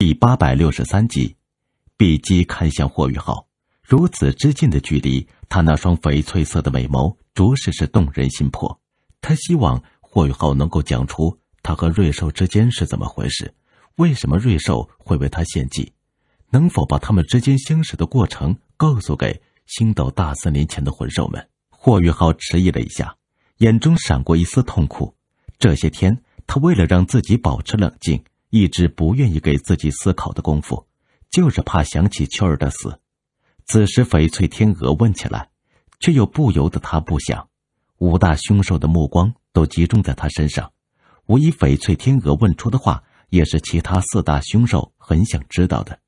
第八百六十三集，碧姬看向霍雨浩，如此之近的距离，他那双翡翠色的美眸，着实是动人心魄。他希望霍雨浩能够讲出他和瑞兽之间是怎么回事，为什么瑞兽会为他献祭，能否把他们之间相识的过程告诉给星斗大森林前的魂兽们？霍雨浩迟疑了一下，眼中闪过一丝痛苦。这些天，他为了让自己保持冷静。一直不愿意给自己思考的功夫，就是怕想起秋儿的死。此时翡翠天鹅问起来，却又不由得他不想。五大凶兽的目光都集中在他身上，无疑翡翠天鹅问出的话，也是其他四大凶兽很想知道的。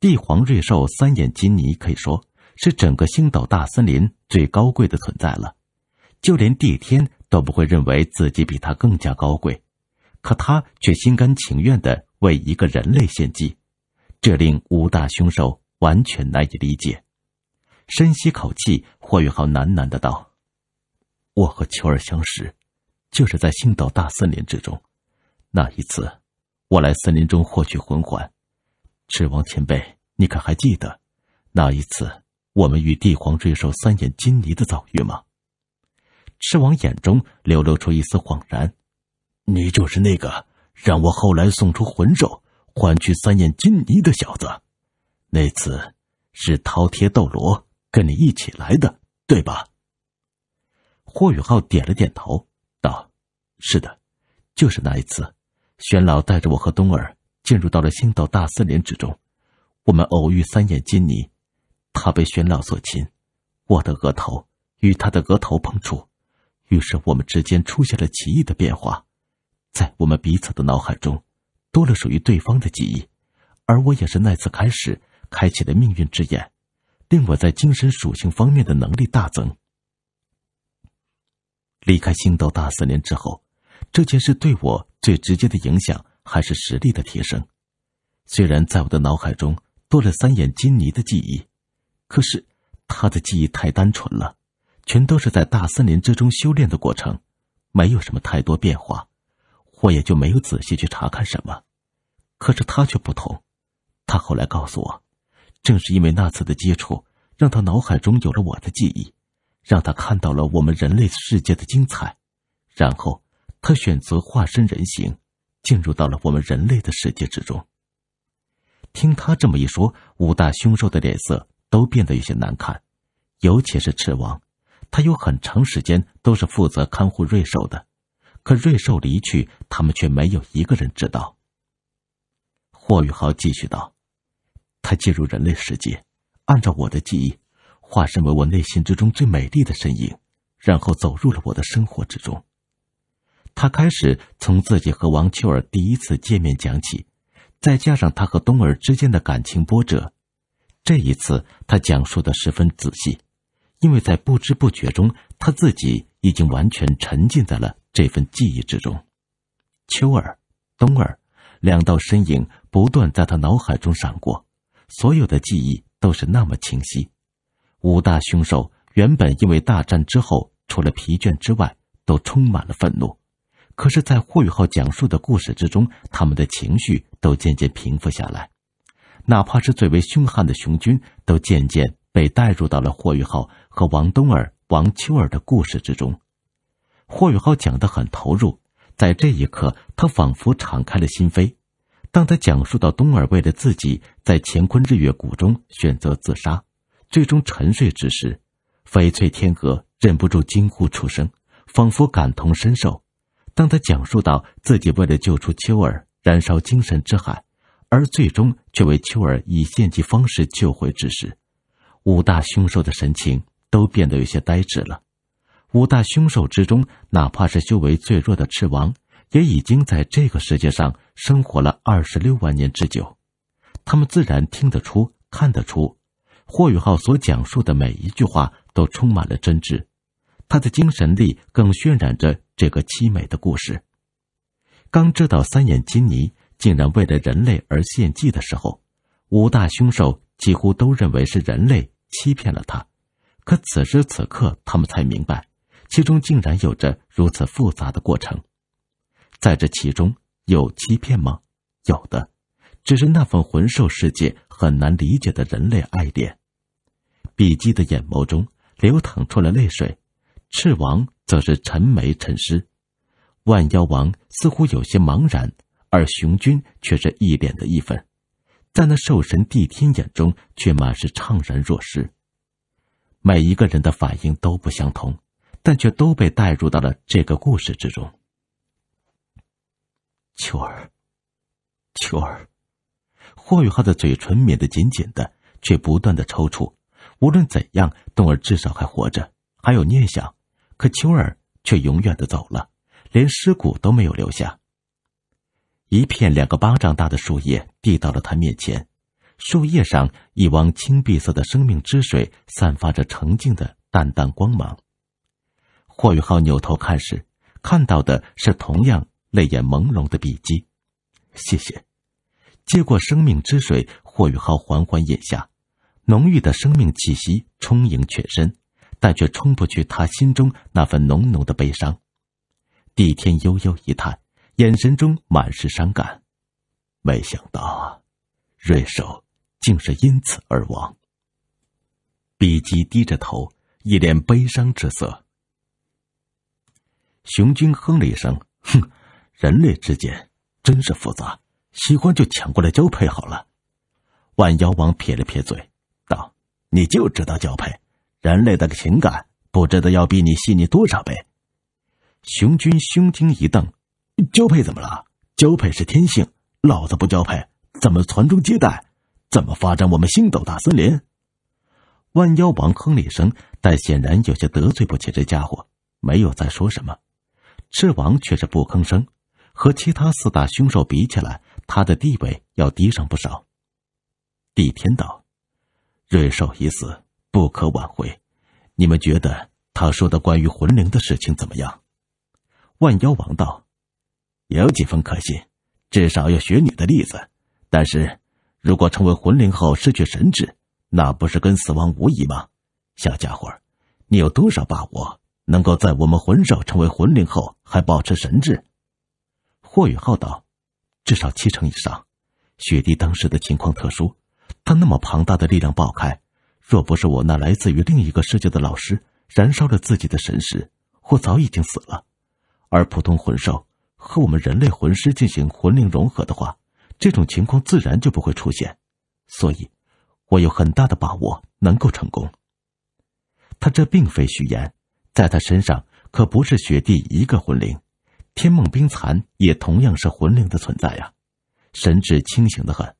帝皇瑞兽三眼金猊可以说是整个星斗大森林最高贵的存在了，就连帝天都不会认为自己比他更加高贵。可他却心甘情愿地为一个人类献祭，这令五大凶兽完全难以理解。深吸口气，霍雨浩喃喃的道：“我和秋儿相识，就是在星斗大森林之中。那一次，我来森林中获取魂环。赤王前辈，你可还记得，那一次我们与帝皇坠兽三眼金猊的遭遇吗？”赤王眼中流露出一丝恍然。你就是那个让我后来送出魂兽换取三眼金猊的小子，那次是饕餮斗罗跟你一起来的，对吧？霍雨浩点了点头，道：“是的，就是那一次，玄老带着我和冬儿进入到了星斗大森林之中，我们偶遇三眼金猊，他被玄老所擒，我的额头与他的额头碰触，于是我们之间出现了奇异的变化。”在我们彼此的脑海中，多了属于对方的记忆，而我也是那次开始开启的命运之眼，令我在精神属性方面的能力大增。离开星斗大森林之后，这件事对我最直接的影响还是实力的提升。虽然在我的脑海中多了三眼金尼的记忆，可是他的记忆太单纯了，全都是在大森林之中修炼的过程，没有什么太多变化。我也就没有仔细去查看什么，可是他却不同。他后来告诉我，正是因为那次的接触，让他脑海中有了我的记忆，让他看到了我们人类世界的精彩。然后，他选择化身人形，进入到了我们人类的世界之中。听他这么一说，五大凶兽的脸色都变得有些难看，尤其是赤王，他有很长时间都是负责看护瑞兽的。可瑞兽离去，他们却没有一个人知道。霍宇豪继续道：“他进入人类世界，按照我的记忆，化身为我内心之中最美丽的身影，然后走入了我的生活之中。他开始从自己和王秋儿第一次见面讲起，再加上他和冬儿之间的感情波折，这一次他讲述的十分仔细，因为在不知不觉中，他自己已经完全沉浸在了。”这份记忆之中，秋儿、冬儿两道身影不断在他脑海中闪过，所有的记忆都是那么清晰。五大凶兽原本因为大战之后，除了疲倦之外，都充满了愤怒。可是，在霍雨浩讲述的故事之中，他们的情绪都渐渐平复下来。哪怕是最为凶悍的雄军，都渐渐被带入到了霍雨浩和王冬儿、王秋儿的故事之中。霍宇浩讲得很投入，在这一刻，他仿佛敞开了心扉。当他讲述到东儿为了自己在乾坤日月谷中选择自杀，最终沉睡之时，翡翠天鹅忍不住惊呼出声，仿佛感同身受。当他讲述到自己为了救出秋儿，燃烧精神之海，而最终却为秋儿以献祭方式救回之时，五大凶兽的神情都变得有些呆滞了。五大凶兽之中，哪怕是修为最弱的赤王，也已经在这个世界上生活了二十六万年之久。他们自然听得出、看得出，霍宇浩所讲述的每一句话都充满了真挚。他的精神力更渲染着这个凄美的故事。刚知道三眼金尼竟然为了人类而献祭的时候，五大凶兽几乎都认为是人类欺骗了他。可此时此刻，他们才明白。其中竟然有着如此复杂的过程，在这其中有欺骗吗？有的，只是那份魂兽世界很难理解的人类爱恋。比基的眼眸中流淌出了泪水，赤王则是沉眉沉思，万妖王似乎有些茫然，而雄君却是一脸的义愤。在那兽神帝天眼中却满是怅然若失。每一个人的反应都不相同。但却都被带入到了这个故事之中。秋儿，秋儿，霍雨浩的嘴唇抿得紧紧的，却不断的抽搐。无论怎样，冬儿至少还活着，还有念想；可秋儿却永远的走了，连尸骨都没有留下。一片两个巴掌大的树叶递到了他面前，树叶上一汪青碧色的生命之水，散发着澄净的淡淡光芒。霍雨浩扭头看时，看到的是同样泪眼朦胧的笔迹。谢谢，接过生命之水，霍雨浩缓缓饮下，浓郁的生命气息充盈全身，但却冲不去他心中那份浓浓的悲伤。帝天悠悠一叹，眼神中满是伤感。没想到，啊，瑞守竟是因此而亡。笔基低着头，一脸悲伤之色。熊军哼了一声：“哼，人类之间真是复杂，喜欢就抢过来交配好了。”万妖王撇了撇嘴，道：“你就知道交配，人类的情感不知道要比你细腻多少倍。”熊军胸襟一瞪：“交配怎么了？交配是天性，老子不交配怎么传宗接代？怎么发展我们星斗大森林？”万妖王哼了一声，但显然有些得罪不起这家伙，没有再说什么。赤王却是不吭声，和其他四大凶兽比起来，他的地位要低上不少。帝天道，瑞兽已死，不可挽回。你们觉得他说的关于魂灵的事情怎么样？万妖王道，也有几分可信，至少有雪女的例子。但是，如果成为魂灵后失去神智，那不是跟死亡无疑吗？小家伙，你有多少把握？能够在我们魂兽成为魂灵后还保持神智，霍雨浩道：“至少七成以上。雪帝当时的情况特殊，他那么庞大的力量爆开，若不是我那来自于另一个世界的老师燃烧了自己的神识，或早已经死了。而普通魂兽和我们人类魂师进行魂灵融合的话，这种情况自然就不会出现。所以，我有很大的把握能够成功。他这并非虚言。”在他身上可不是雪帝一个魂灵，天梦冰蚕也同样是魂灵的存在呀。神智清醒的很，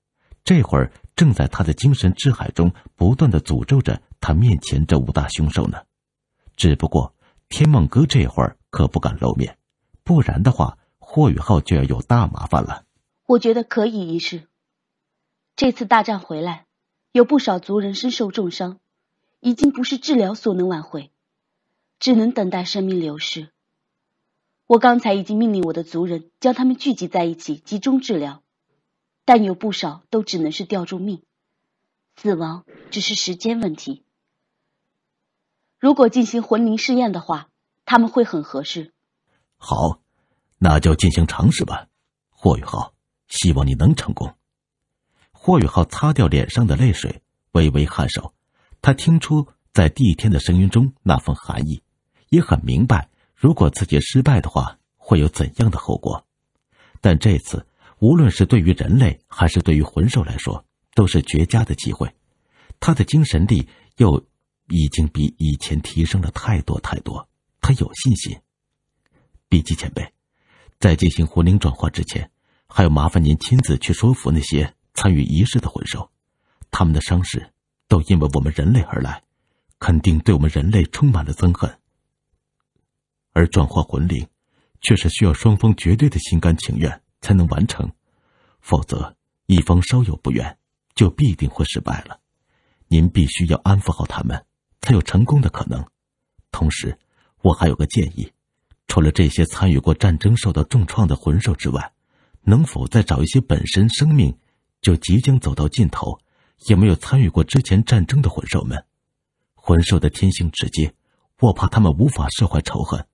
这会儿正在他的精神之海中不断的诅咒着他面前这五大凶兽呢。只不过天梦哥这会儿可不敢露面，不然的话霍雨浩就要有大麻烦了。我觉得可以一试。这次大战回来，有不少族人身受重伤，已经不是治疗所能挽回。只能等待生命流逝。我刚才已经命令我的族人将他们聚集在一起，集中治疗，但有不少都只能是吊住命，死亡只是时间问题。如果进行魂灵试验的话，他们会很合适。好，那就进行尝试吧，霍宇浩。希望你能成功。霍宇浩擦掉脸上的泪水，微微颔首。他听出在帝天的声音中那份寒意。也很明白，如果自己失败的话，会有怎样的后果。但这次，无论是对于人类还是对于魂兽来说，都是绝佳的机会。他的精神力又已经比以前提升了太多太多，他有信心。比吉前辈，在进行魂灵转化之前，还要麻烦您亲自去说服那些参与仪式的魂兽，他们的伤势都因为我们人类而来，肯定对我们人类充满了憎恨。而转化魂灵，却是需要双方绝对的心甘情愿才能完成，否则一方稍有不愿，就必定会失败了。您必须要安抚好他们，才有成功的可能。同时，我还有个建议：除了这些参与过战争、受到重创的魂兽之外，能否再找一些本身生命就即将走到尽头，也没有参与过之前战争的魂兽们？魂兽的天性直接，我怕他们无法释怀仇恨。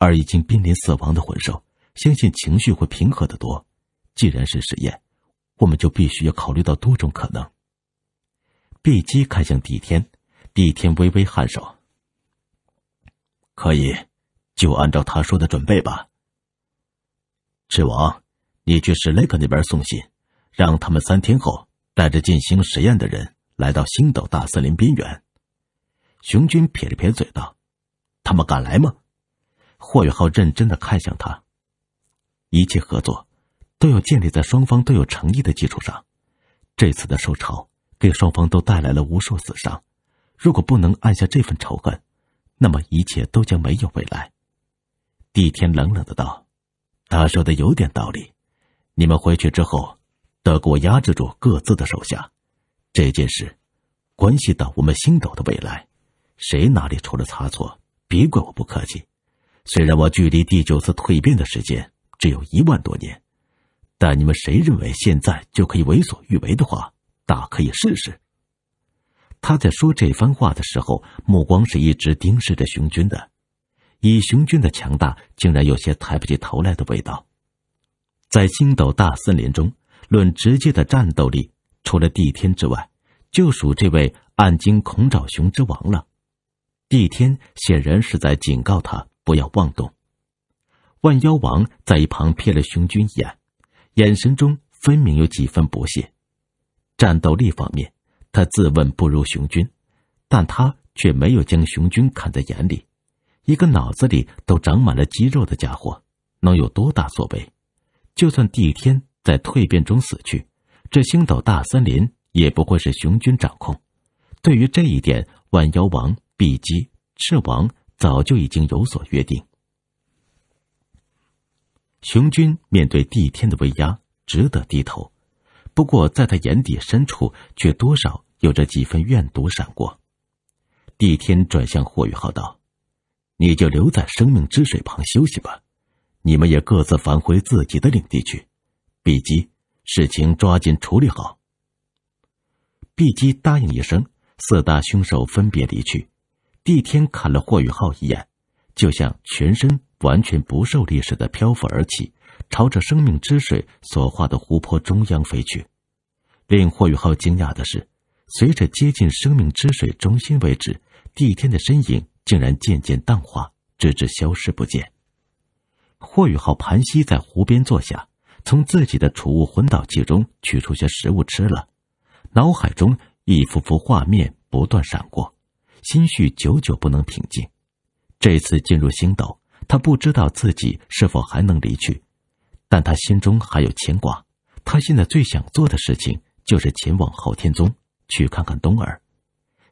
而已经濒临死亡的魂兽，相信情绪会平和的多。既然是实验，我们就必须要考虑到多种可能。碧姬看向帝天，帝天微微颔首：“可以，就按照他说的准备吧。”赤王，你去史莱克那边送信，让他们三天后带着进行实验的人来到星斗大森林边缘。熊军撇了撇嘴道：“他们敢来吗？”霍雨浩认真的看向他，一切合作都要建立在双方都有诚意的基础上。这次的受潮给双方都带来了无数死伤，如果不能按下这份仇恨，那么一切都将没有未来。帝天冷冷的道：“他说的有点道理，你们回去之后，都给我压制住各自的手下。这件事关系到我们星斗的未来，谁哪里出了差错，别怪我不客气。”虽然我距离第九次蜕变的时间只有一万多年，但你们谁认为现在就可以为所欲为的话，大可以试试。他在说这番话的时候，目光是一直盯视着熊军的，以熊军的强大，竟然有些抬不起头来的味道。在星斗大森林中，论直接的战斗力，除了帝天之外，就属这位暗金恐爪熊之王了。帝天显然是在警告他。不要妄动！万妖王在一旁瞥了熊军一眼，眼神中分明有几分不屑。战斗力方面，他自问不如熊军，但他却没有将熊军看在眼里。一个脑子里都长满了肌肉的家伙，能有多大作为？就算帝天在蜕变中死去，这星岛大森林也不会是熊军掌控。对于这一点，万妖王、碧姬、赤王。早就已经有所约定。雄军面对帝天的威压，只得低头，不过在他眼底深处，却多少有着几分怨毒闪过。帝天转向霍雨浩道：“你就留在生命之水旁休息吧，你们也各自返回自己的领地去，毕姬，事情抓紧处理好。”毕姬答应一声，四大凶手分别离去。帝天看了霍雨浩一眼，就像全身完全不受力似的漂浮而起，朝着生命之水所化的湖泊中央飞去。令霍雨浩惊讶的是，随着接近生命之水中心位置，帝天的身影竟然渐渐淡化，直至消失不见。霍雨浩盘膝在湖边坐下，从自己的储物魂导器中取出些食物吃了，脑海中一幅幅画面不断闪过。心绪久久不能平静。这次进入星斗，他不知道自己是否还能离去，但他心中还有牵挂。他现在最想做的事情就是前往昊天宗去看看冬儿。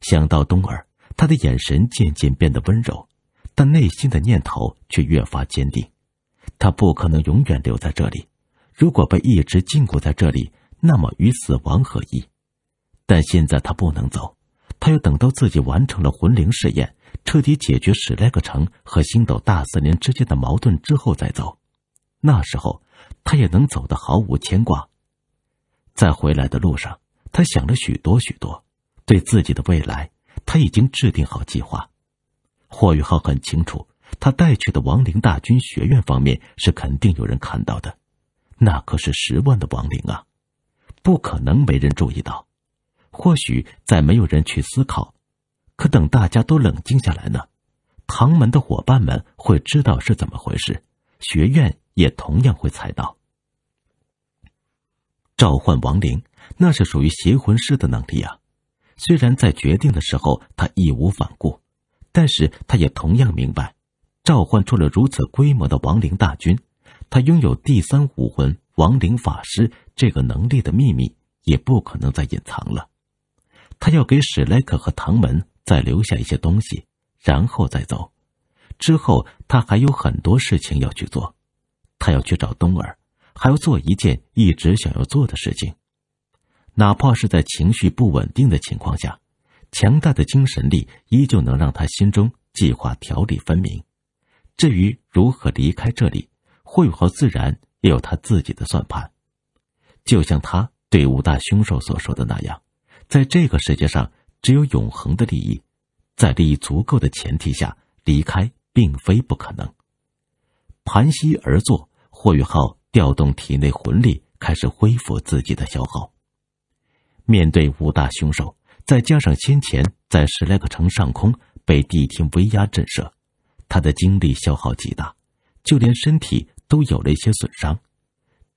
想到冬儿，他的眼神渐渐变得温柔，但内心的念头却越发坚定。他不可能永远留在这里。如果被一直禁锢在这里，那么与死亡何异？但现在他不能走。他要等到自己完成了魂灵试验，彻底解决史莱克城和星斗大森林之间的矛盾之后再走，那时候他也能走得毫无牵挂。在回来的路上，他想了许多许多，对自己的未来，他已经制定好计划。霍雨浩很清楚，他带去的亡灵大军，学院方面是肯定有人看到的，那可是十万的亡灵啊，不可能没人注意到。或许再没有人去思考，可等大家都冷静下来呢？唐门的伙伴们会知道是怎么回事，学院也同样会猜到。召唤亡灵，那是属于邪魂师的能力啊。虽然在决定的时候他义无反顾，但是他也同样明白，召唤出了如此规模的亡灵大军，他拥有第三武魂亡灵法师这个能力的秘密，也不可能再隐藏了。他要给史莱克和唐门再留下一些东西，然后再走。之后他还有很多事情要去做，他要去找冬儿，还要做一件一直想要做的事情。哪怕是在情绪不稳定的情况下，强大的精神力依旧能让他心中计划条理分明。至于如何离开这里，霍和浩自然也有他自己的算盘，就像他对五大凶兽所说的那样。在这个世界上，只有永恒的利益，在利益足够的前提下，离开并非不可能。盘膝而坐，霍宇浩调动体内魂力，开始恢复自己的消耗。面对五大凶兽，再加上先前在十来个城上空被地听威压震慑，他的精力消耗极大，就连身体都有了一些损伤。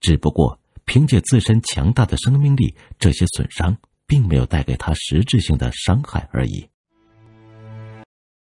只不过凭借自身强大的生命力，这些损伤。并没有带给他实质性的伤害而已。